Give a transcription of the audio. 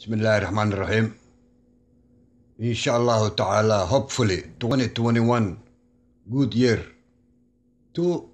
Bismillahirrahmanirrahim. Inshallah ta'ala, hopefully 2021, good year to